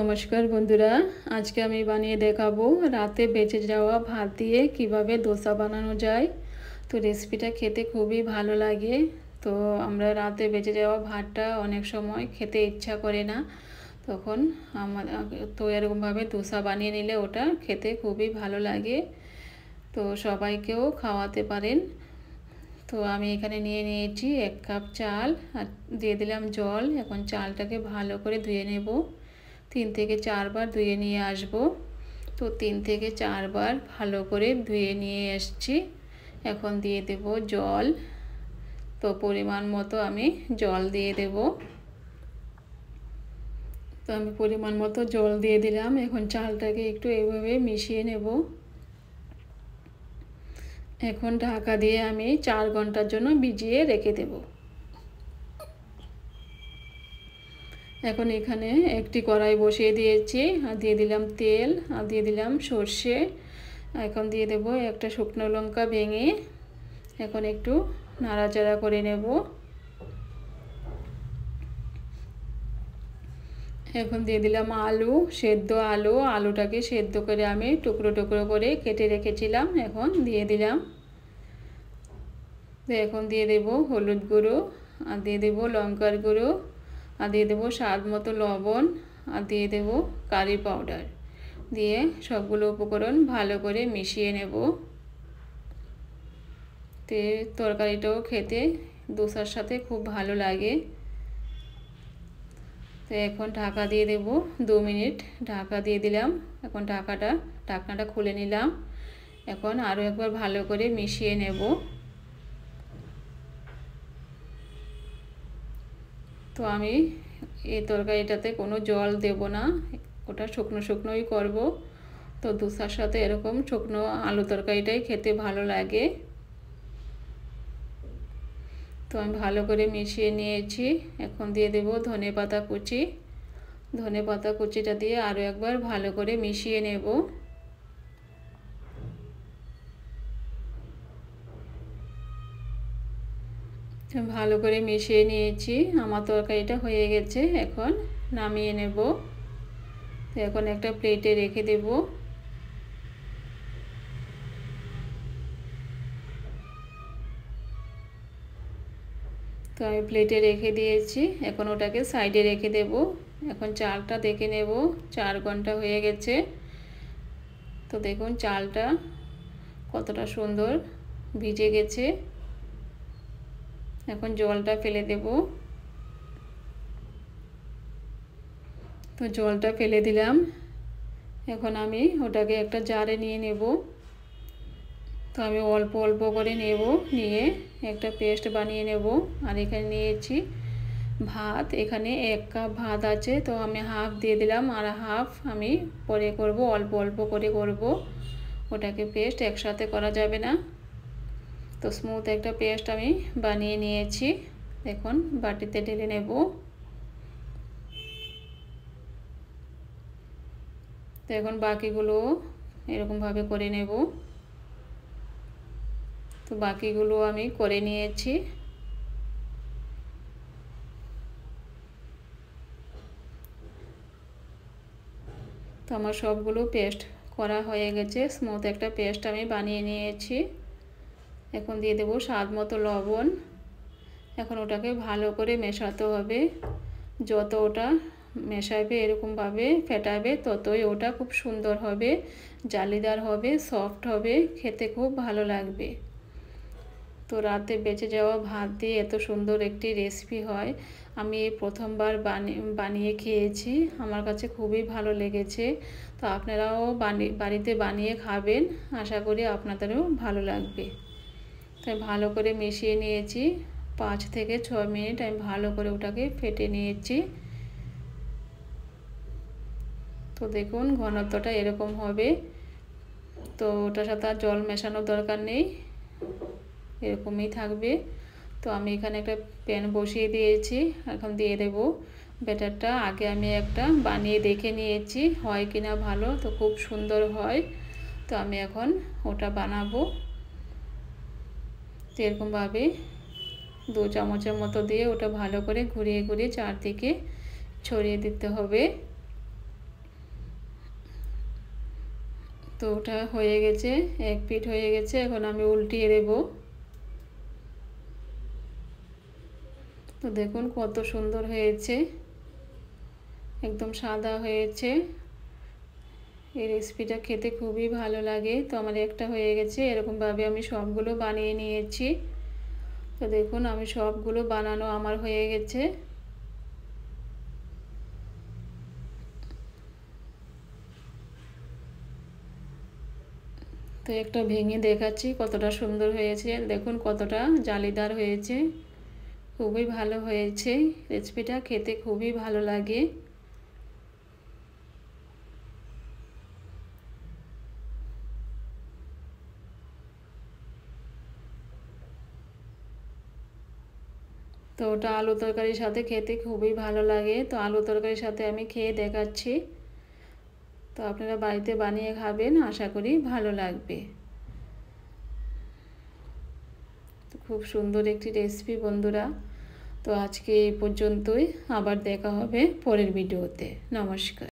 নমস্কার বন্ধুরা আজকে আমি বানিয়ে দেখাবো রাতে বেঁচে যাওয়া ভাত দিয়ে কিভাবে দোসা বানানো যায় তো রেসিপিটা খেতে খুবই ভালো লাগে তো আমরা রাতে বেঁচে যাওয়া ভাতটা অনেক সময় খেতে ইচ্ছা করে না তখন আমার তো এরকমভাবে দোসা বানিয়ে নিলে ওটা খেতে খুবই ভালো লাগে তো সবাইকেও খাওয়াতে পারেন তো আমি এখানে নিয়ে নিয়েছি এক কাপ চাল আর দিয়ে দিলাম জল এখন চালটাকে ভালো করে ধুয়ে নেবো তিন থেকে চারবার ধুয়ে নিয়ে আসব তো তিন থেকে চারবার ভালো করে ধুয়ে নিয়ে এসছি এখন দিয়ে দেব জল তো পরিমাণ মতো আমি জল দিয়ে দেব তো আমি পরিমাণ মতো জল দিয়ে দিলাম এখন চালটাকে একটু এইভাবে মিশিয়ে নেব এখন ঢাকা দিয়ে আমি চার ঘন্টার জন্য ভিজিয়ে রেখে দেবো এখন এখানে একটি কড়াই বসিয়ে দিয়েছি আর দিয়ে দিলাম তেল আর দিয়ে দিলাম সর্ষে এখন দিয়ে দেব একটা শুকনো লঙ্কা ভেঙে এখন একটু নাড়াচাড়া করে নেব এখন দিয়ে দিলাম আলু সেদ্ধ আলু আলুটাকে সেদ্ধ করে আমি টুকরো টুকরো করে কেটে রেখেছিলাম এখন দিয়ে দিলাম এখন দিয়ে দেব হলুদ গুঁড়ো আর দিয়ে দেব লঙ্কার গুঁড়ো আর দিয়ে দেবো স্বাদ মতো লবণ আর দিয়ে দেবো কারি পাউডার দিয়ে সবগুলো উপকরণ ভালো করে মিশিয়ে নেব তে তরকারিটাও খেতে দোসার সাথে খুব ভালো লাগে তো এখন ঢাকা দিয়ে দেব দু মিনিট ঢাকা দিয়ে দিলাম এখন ঢাকাটা ঢাকনাটা খুলে নিলাম এখন আরও একবার ভালো করে মিশিয়ে নেব তো আমি এই তরকারিটাতে কোনো জল দেব না ওটা শুকনো শুকনোই করব তো দুসার সাথে এরকম শুকনো আলু তরকারিটাই খেতে ভালো লাগে তো আমি ভালো করে মিশিয়ে নিয়েছি এখন দিয়ে দেব ধনে পাতা কুচি ধনে পাতা কুচিটা দিয়ে আরও একবার ভালো করে মিশিয়ে নেব ভালো করে মিশিয়ে নিয়েছি আমার তরকারিটা হয়ে গেছে এখন নামিয়ে নেব তো এখন একটা প্লেটে রেখে দেব তো আমি প্লেটে রেখে দিয়েছি এখন ওটাকে সাইডে রেখে দেব এখন চালটা দেখে নেব চার ঘন্টা হয়ে গেছে তো দেখুন চালটা কতটা সুন্দর ভিজে গেছে এখন জলটা ফেলে দেব তো জলটা ফেলে দিলাম এখন আমি ওটাকে একটা জারে নিয়ে নেব তো আমি অল্প অল্প করে নেব নিয়ে একটা পেস্ট বানিয়ে নেব আর এখানে নিয়েছি ভাত এখানে এক কাপ ভাত আছে তো আমি হাফ দিয়ে দিলাম আর হাফ আমি পরে করব অল্প অল্প করে করব ওটাকে পেস্ট একসাথে করা যাবে না তো স্মুথ একটা পেস্ট আমি বানিয়ে নিয়েছি দেখুন বাটিতে ঢেলে নেব তো এখন বাকিগুলো এরকমভাবে করে নেব তো বাকিগুলো আমি করে নিয়েছি তো আমার সবগুলো পেস্ট করা হয়ে গেছে স্মুথ একটা পেস্ট আমি বানিয়ে নিয়েছি এখন দিয়ে দেবো স্বাদ মতো লবণ এখন ওটাকে ভালো করে মেশাতে হবে যত ওটা মেশাবে এরকমভাবে ফেটাবে ততই ওটা খুব সুন্দর হবে জালিদার হবে সফট হবে খেতে খুব ভালো লাগবে তো রাতে বেঁচে যাওয়া ভাত দিয়ে এত সুন্দর একটি রেসিপি হয় আমি প্রথমবার বানিয়ে খেয়েছি আমার কাছে খুবই ভালো লেগেছে তো আপনারাও বাড়িতে বানিয়ে খাবেন আশা করি আপনাদেরও ভালো লাগবে তাই ভালো করে মিশিয়ে নিয়েছি পাঁচ থেকে ছ মিনিট আমি ভালো করে ওটাকে ফেটে নিয়েছি তো দেখুন ঘনত্বটা এরকম হবে তো ওটার সাথে আর জল মেশানোর দরকার নেই এরকমই থাকবে তো আমি এখানে একটা প্যান বসিয়ে দিয়েছি এখন দিয়ে দেব ব্যাটারটা আগে আমি একটা বানিয়ে দেখে নিয়েছি হয় কিনা ভালো তো খুব সুন্দর হয় তো আমি এখন ওটা বানাবো তো এরকমভাবে দু চামচের মতো দিয়ে ওটা ভালো করে ঘুরিয়ে ঘুরিয়ে চারদিকে ছড়িয়ে দিতে হবে তো ওটা হয়ে গেছে এক পিঠ হয়ে গেছে এখন আমি উল্টিয়ে দেব তো দেখুন কত সুন্দর হয়েছে একদম সাদা হয়েছে এই রেসিপিটা খেতে খুবই ভালো লাগে তো আমার একটা হয়ে গেছে এরকমভাবে আমি সবগুলো বানিয়ে নিয়েছি তো দেখুন আমি সবগুলো বানানো আমার হয়ে গেছে তো একটা ভেঙে দেখাচ্ছি কতটা সুন্দর হয়েছে দেখুন কতটা জালিদার হয়েছে খুবই ভালো হয়েছে রেসিপিটা খেতে খুবই ভালো লাগে তো ওটা আলু তরকারির সাথে খেতে খুবই ভালো লাগে তো আলু তরকারির সাথে আমি খেয়ে দেখাচ্ছি তো আপনারা বাড়িতে বানিয়ে খাবেন আশা করি ভালো লাগবে তো খুব সুন্দর একটি রেসিপি বন্ধুরা তো আজকে এই পর্যন্তই আবার দেখা হবে পরের ভিডিওতে নমস্কার